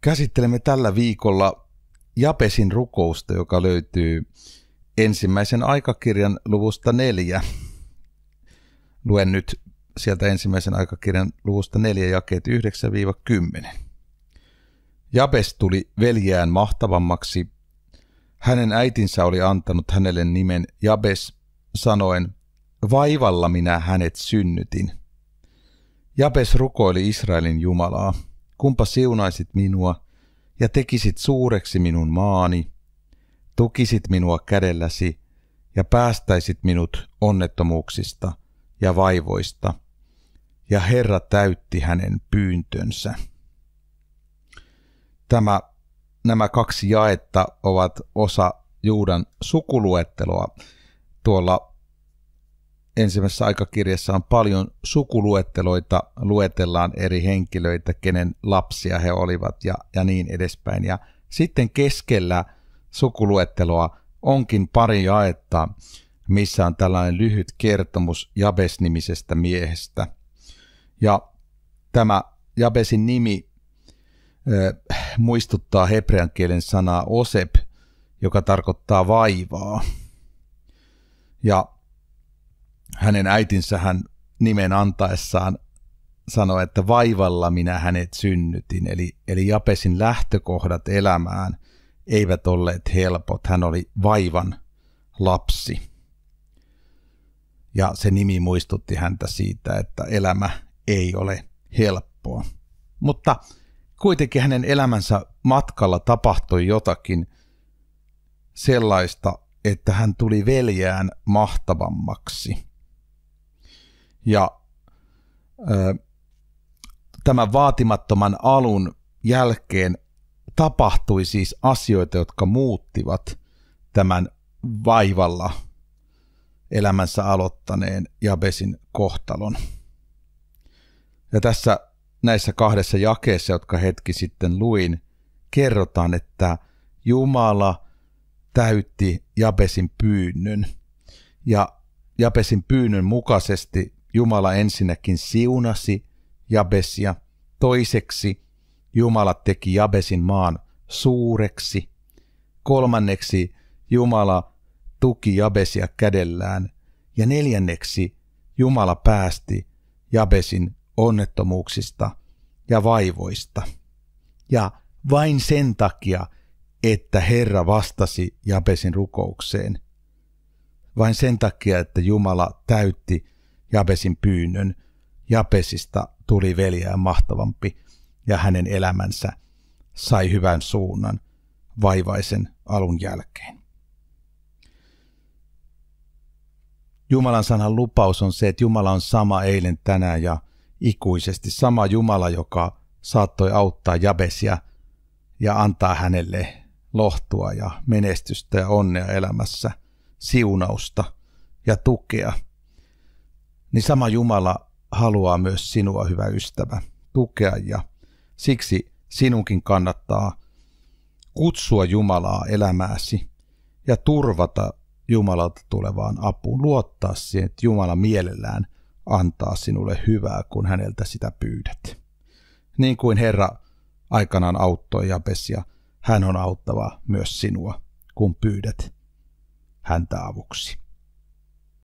Käsittelemme tällä viikolla Japesin rukousta, joka löytyy ensimmäisen aikakirjan luvusta neljä. Luen nyt sieltä ensimmäisen aikakirjan luvusta neljä jakeet 9-10. Jabes tuli veljään mahtavammaksi. Hänen äitinsä oli antanut hänelle nimen Jabes, sanoen, vaivalla minä hänet synnytin. Jabes rukoili Israelin Jumalaa – kumpa siunaisit minua ja tekisit suureksi minun maani, tukisit minua kädelläsi ja päästäisit minut onnettomuuksista ja vaivoista. Ja Herra täytti hänen pyyntönsä. Tämä, nämä kaksi jaetta ovat osa Juudan sukuluetteloa tuolla ensimmäisessä aikakirjassa on paljon sukuluetteloita, luetellaan eri henkilöitä, kenen lapsia he olivat ja, ja niin edespäin. Ja sitten keskellä sukuluetteloa onkin pari jaetta, missä on tällainen lyhyt kertomus Jabes-nimisestä miehestä. Ja tämä Jabesin nimi äh, muistuttaa hebrean kielen sanaa osep, joka tarkoittaa vaivaa. Ja hänen äitinsä hän nimen antaessaan sanoi, että vaivalla minä hänet synnytin. Eli, eli Japesin lähtökohdat elämään eivät olleet helpot. Hän oli vaivan lapsi. Ja se nimi muistutti häntä siitä, että elämä ei ole helppoa. Mutta kuitenkin hänen elämänsä matkalla tapahtui jotakin sellaista, että hän tuli veljään mahtavammaksi ja tämän vaatimattoman alun jälkeen tapahtui siis asioita, jotka muuttivat tämän vaivalla elämänsä aloittaneen Jabesin kohtalon. Ja tässä näissä kahdessa jakeessa, jotka hetki sitten luin, kerrotaan, että Jumala täytti Jabesin pyynnön. Ja Jabesin pyynnön mukaisesti Jumala ensinnäkin siunasi Jabesia, toiseksi Jumala teki Jabesin maan suureksi, kolmanneksi Jumala tuki Jabesia kädellään ja neljänneksi Jumala päästi Jabesin onnettomuuksista ja vaivoista. Ja vain sen takia, että Herra vastasi Jabesin rukoukseen. Vain sen takia, että Jumala täytti Jabesin pyynnön. Jabesista tuli veljää mahtavampi ja hänen elämänsä sai hyvän suunnan vaivaisen alun jälkeen. Jumalan sanan lupaus on se, että Jumala on sama eilen, tänään ja ikuisesti. Sama Jumala, joka saattoi auttaa Jabesia ja antaa hänelle lohtua ja menestystä ja onnea elämässä, siunausta ja tukea – niin sama Jumala haluaa myös sinua, hyvä ystävä, tukea ja siksi sinunkin kannattaa kutsua Jumalaa elämääsi ja turvata Jumalalta tulevaan apuun, luottaa siihen, että Jumala mielellään antaa sinulle hyvää, kun häneltä sitä pyydät. Niin kuin Herra aikanaan auttoi Jabesia, hän on auttava myös sinua, kun pyydät häntä avuksi.